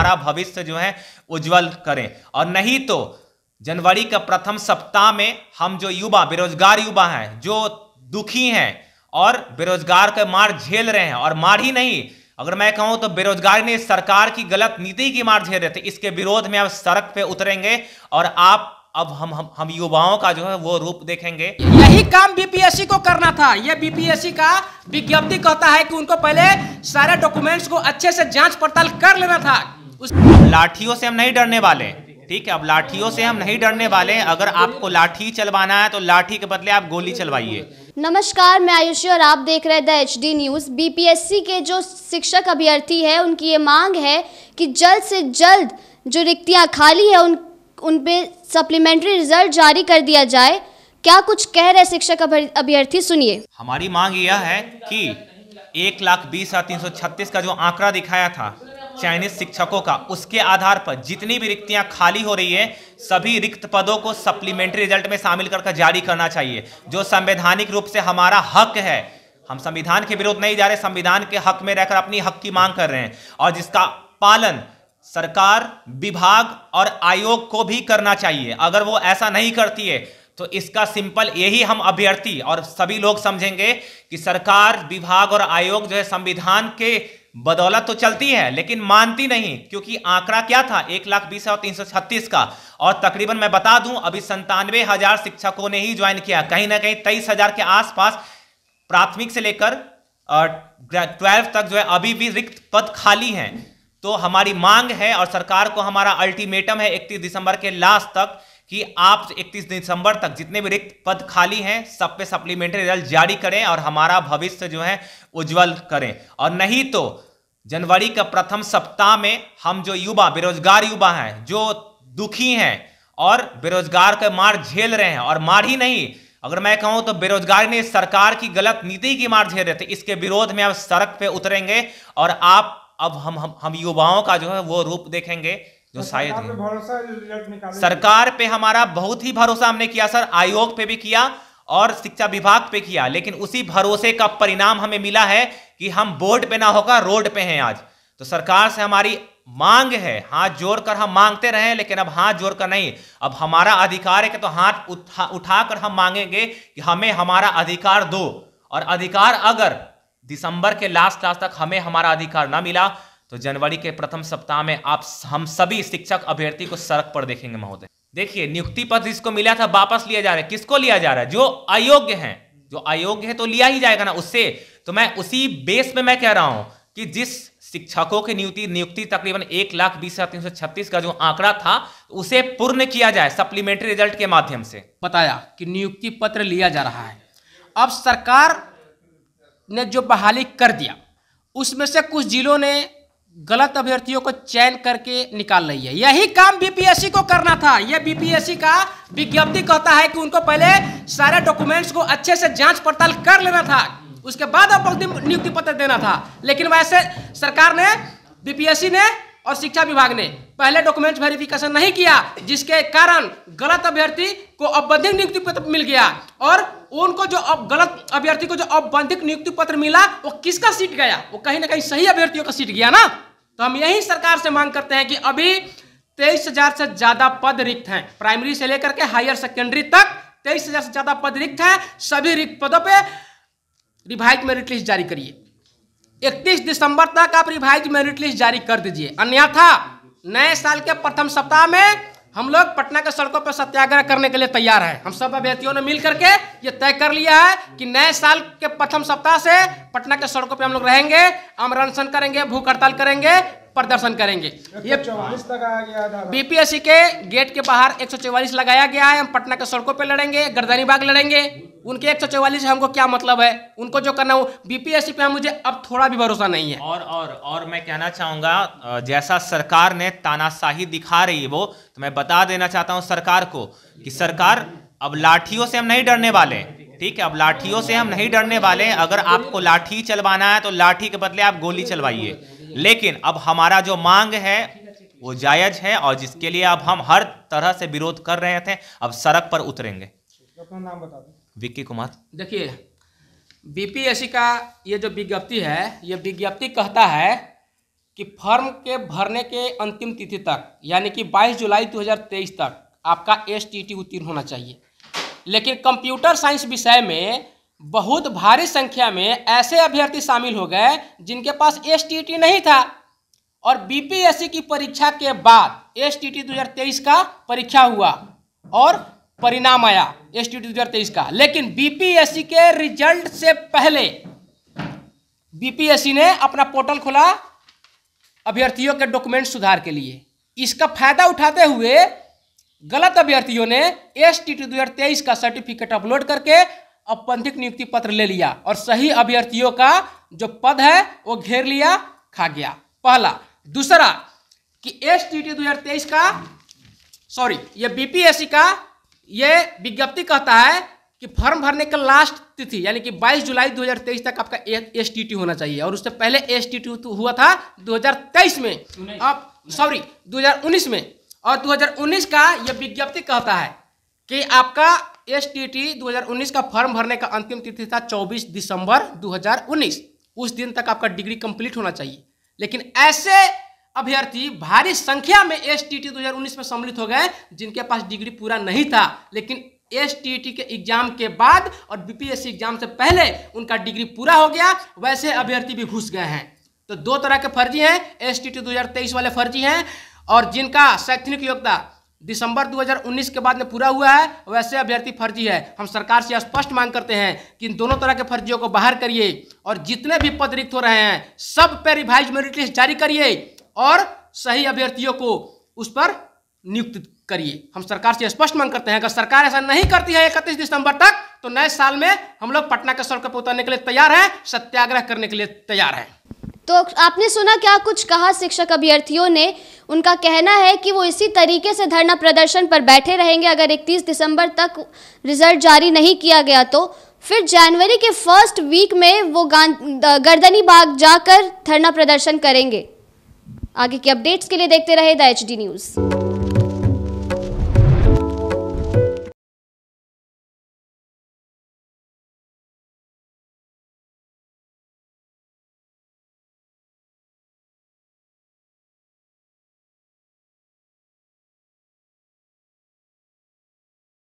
हमारा भविष्य जो है उज्जवल करें और नहीं तो जनवरी का प्रथम सप्ताह में हम जो युवा बेरोजगार युवा हैं जो दुखी हैं और बेरोजगार का मार झेल रहे हैं और मार ही नहीं अगर मैं कहूं तो बेरोजगारी ने सरकार की गलत नीति की मार झेल रहे थे इसके विरोध में अब सड़क पे उतरेंगे और आप अब हम हम, हम युवाओं का जो है वो रूप देखेंगे यही काम बीपीएससी को करना था ये बीपीएससी का विज्ञप्ति कहता है कि उनको पहले सारे डॉक्यूमेंट्स को अच्छे से जांच पड़ताल कर लेना था उस लाठियों से हम नहीं डरने वाले ठीक है अब लाठियों से हम नहीं डरने वाले अगर आपको लाठी चलवाना है तो लाठी के बदले आप गोली चलवाइए नमस्कार मैं आयुषी और आप देख रहे हैं the H D news BPSC के जो शिक्षक अभ्यर्थी है उनकी ये मांग है कि जल्द से जल्द जो रिक्तियां खाली है उन उन पे सप्लीमेंट्री रिजल्ट जारी कर दिया जाए क्या कुछ कह रहे शिक्षक अभ्यर्थी सुनिए हमारी मांग यह है कि एक लाख बीस हजार तीन सौ छत्तीस का जो आंकड़ा दिखाया था चयनित शिक्षकों का उसके आधार पर जितनी भी रिक्तियां खाली हो रही है सभी रिक्त पदों को सप्लीमेंट्री रिजल्ट में शामिल करके जारी करना चाहिए जो संवैधानिक रूप से हमारा हक है हम संविधान के विरोध नहीं जा रहे संविधान के हक में रहकर अपनी हक की मांग कर रहे हैं और जिसका पालन सरकार विभाग और आयोग को भी करना चाहिए अगर वो ऐसा नहीं करती है तो इसका सिंपल यही हम अभ्यर्थी और सभी लोग समझेंगे कि सरकार विभाग और आयोग जो है संविधान के बदौलत तो चलती है लेकिन मानती नहीं क्योंकि आंकड़ा क्या था एक लाख बीस हजार तीन सौ छत्तीस का और तकरीबन मैं बता दूं अभी संतानवे हजार शिक्षकों ने ही ज्वाइन किया कहीं ना कहीं तेईस हजार के आसपास प्राथमिक से लेकर ट्वेल्व तक जो है अभी भी रिक्त पद खाली हैं तो हमारी मांग है और सरकार को हमारा अल्टीमेटम है इकतीस दिसंबर के लास्ट तक कि आप 31 दिसंबर तक जितने भी रिक्त पद खाली हैं सब पे सप्लीमेंट्री रिजल्ट जारी करें और हमारा भविष्य जो है उज्जवल करें और नहीं तो जनवरी का प्रथम सप्ताह में हम जो युवा बेरोजगार युवा हैं जो दुखी हैं और बेरोजगार का मार झेल रहे हैं और मार ही नहीं अगर मैं कहूं तो बेरोजगारी ने सरकार की गलत नीति की मार झेल रहे थे इसके विरोध में आप सड़क पे उतरेंगे और आप अब हम हम, हम युवाओं का जो है वो रूप देखेंगे जो तो शायद है सरकार पे हमारा बहुत ही भरोसा हमने किया सर आयोग पे भी किया और शिक्षा विभाग पे किया लेकिन उसी भरोसे का परिणाम हमें मिला है कि हम बोर्ड पे ना होकर रोड पे हैं आज तो सरकार से हमारी मांग है हाथ जोड़ कर हम मांगते रहे लेकिन अब हाथ जोड़ कर नहीं अब हमारा अधिकार है कि तो हाथ उठा उठा कर हम मांगेंगे कि हमें हमारा अधिकार दो और अधिकार अगर दिसंबर के लास्ट लास्ट तक हमें हमारा अधिकार ना मिला तो जनवरी के प्रथम सप्ताह में आप हम सभी शिक्षक अभ्यर्थी को सड़क पर देखेंगे महोदय देखिए नियुक्ति पत्र जिसको मिला था वापस लिया जा रहा है किसको लिया जा रहा है जो अयोग्य है जो अयोग्य है तो लिया ही जाएगा ना उससे तो मैं उसी बेस में मैं कह रहा हूं कि जिस शिक्षकों की नियुक्ति नियुक्ति तकरीबन एक लाख बीस हजार तीन सौ छत्तीस का जो आंकड़ा था उसे पूर्ण किया जाए सप्लीमेंट्री रिजल्ट के माध्यम से बताया कि नियुक्ति पत्र लिया जा रहा है अब सरकार ने जो बहाली कर दिया उसमें से कुछ जिलों ने गलत अभ्यर्थियों को चयन करके निकाल रही है यही काम बीपीएससी को करना था यह बीपीएससी का विज्ञप्ति कहता है कि उनको पहले सारे डॉक्यूमेंट्स को अच्छे से जांच पड़ताल कर लेना था उसके बाद अब नियुक्ति पत्र देना था लेकिन वैसे सरकार ने बीपीएससी ने और शिक्षा विभाग ने पहले डॉक्यूमेंट वेरिफिकेशन नहीं किया जिसके कारण गलत अभ्यर्थी को अबंधित नियुक्ति पत्र मिल गया और उनको जो अब गलत अभ्यर्थी को जो अबंधित नियुक्ति पत्र मिला वो किसका सीट गया वो कहीं ना कहीं सही अभ्यर्थियों का सीट गया ना तो हम यही सरकार से मांग करते हैं कि अभी तेईस हजार से ज्यादा पद रिक्त हैं प्राइमरी से लेकर के हायर सेकेंडरी तक तेईस हजार से ज्यादा पद रिक्त हैं सभी रिक्त पदों पर रिभाइज मेरिट लिस्ट जारी करिए इकतीस दिसंबर तक आप रिभाइज मेरिट लिस्ट जारी कर दीजिए अन्यथा नए साल के प्रथम सप्ताह में हम लोग पटना के सड़कों पर सत्याग्रह करने के लिए तैयार हैं हम सब अभ्यर्थियों ने मिल करके ये तय कर लिया है कि नए साल के प्रथम सप्ताह से पटना के सड़कों पर हम लोग रहेंगे अमरनशन करेंगे भूख हड़ताल करेंगे प्रदर्शन करेंगे ये लगाया गया था बीपीएससी के गेट के बाहर एक लगाया गया है हम पटना के सड़कों पर लड़ेंगे गर्दनी बाग लड़ेंगे उनके एक सौ चौवालीस हमको क्या मतलब है उनको जो करना हो बीपीएससी पे मुझे अब थोड़ा भी भरोसा नहीं है और और और मैं कहना चाहूंगा जैसा सरकार ने तानाशाही दिखा रही है वो तो मैं बता देना चाहता हूँ सरकार को कि सरकार अब लाठियों से हम नहीं डरने वाले ठीक है अब लाठियों से हम नहीं डरने वाले अगर आपको लाठी चलवाना है तो लाठी के बदले आप गोली चलवाइए लेकिन अब हमारा जो मांग है वो जायज है और जिसके लिए अब हम हर तरह से विरोध कर रहे थे अब सड़क पर उतरेंगे अपना नाम बता दें विक्की कुमार देखिए बीपीएससी का ये जो विज्ञप्ति है ये विज्ञप्ति कहता है कि फॉर्म के भरने के अंतिम तिथि तक यानी कि 22 जुलाई 2023 तक आपका एस टी उत्तीर्ण होना चाहिए लेकिन कंप्यूटर साइंस विषय में बहुत भारी संख्या में ऐसे अभ्यर्थी शामिल हो गए जिनके पास एस नहीं था और बीपीएससी की परीक्षा के बाद एस टी का परीक्षा हुआ और परिणाम आया एस टी दो का लेकिन बीपीएससी के रिजल्ट से पहले बीपीएससी ने अपना पोर्टल खोला अभ्यर्थियों के डॉक्यूमेंट सुधार के लिए इसका फायदा उठाते हुए गलत अभ्यर्थियों ने एस टी टी का सर्टिफिकेट अपलोड करके औपंथिक नियुक्ति पत्र ले लिया और सही अभ्यर्थियों का जो पद है वो घेर लिया खा गया पहला दूसरा कि एस टी टी का सॉरी ये बीपीएससी का ये विज्ञप्ति कहता है कि फॉर्म भरने का लास्ट तिथि यानी कि 22 जुलाई 2023 तक आपका एस होना चाहिए और उससे पहले एस तो हुआ था 2023 में अब सॉरी 2019 में और 2019 का यह विज्ञप्ति कहता है कि आपका एस 2019 का फॉर्म भरने का अंतिम तिथि था 24 दिसंबर 2019 उस दिन तक आपका डिग्री कंप्लीट होना चाहिए लेकिन ऐसे अभ्यर्थी भारी संख्या में एस टी 2019 में सम्मिलित हो गए जिनके पास डिग्री पूरा नहीं था लेकिन एस के एग्जाम के बाद और बीपीएससी एग्जाम से पहले उनका डिग्री पूरा हो गया वैसे अभ्यर्थी भी घुस गए हैं तो दो तरह के फर्जी हैं एस टी 2023 वाले फर्जी हैं और जिनका शैक्षणिक योग्यता दिसंबर 2019 के बाद में पूरा हुआ है वैसे अभ्यर्थी फर्जी है हम सरकार से स्पष्ट मांग करते हैं कि इन दोनों तरह के फर्जियों को बाहर करिए और जितने भी पद रिक्त हो रहे हैं सब पे रिवाइज मेरिट लिस्ट जारी करिए और सही अभ्यर्थियों को उस पर नियुक्त करिए हम सरकार से स्पष्ट मांग करते हैं अगर सरकार ऐसा नहीं करती है इकतीस दिसंबर तक तो नए साल में हम लोग पटना के सड़क पर उतरने के लिए तैयार हैं सत्याग्रह करने के लिए तैयार हैं तो आपने सुना क्या कुछ कहा शिक्षक अभ्यर्थियों ने उनका कहना है कि वो इसी तरीके से धरना प्रदर्शन पर बैठे रहेंगे अगर 31 दिसंबर तक रिजल्ट जारी नहीं किया गया तो फिर जनवरी के फर्स्ट वीक में वो गर्दनी बाग जाकर धरना प्रदर्शन करेंगे आगे की अपडेट्स के लिए देखते रहे द एच न्यूज़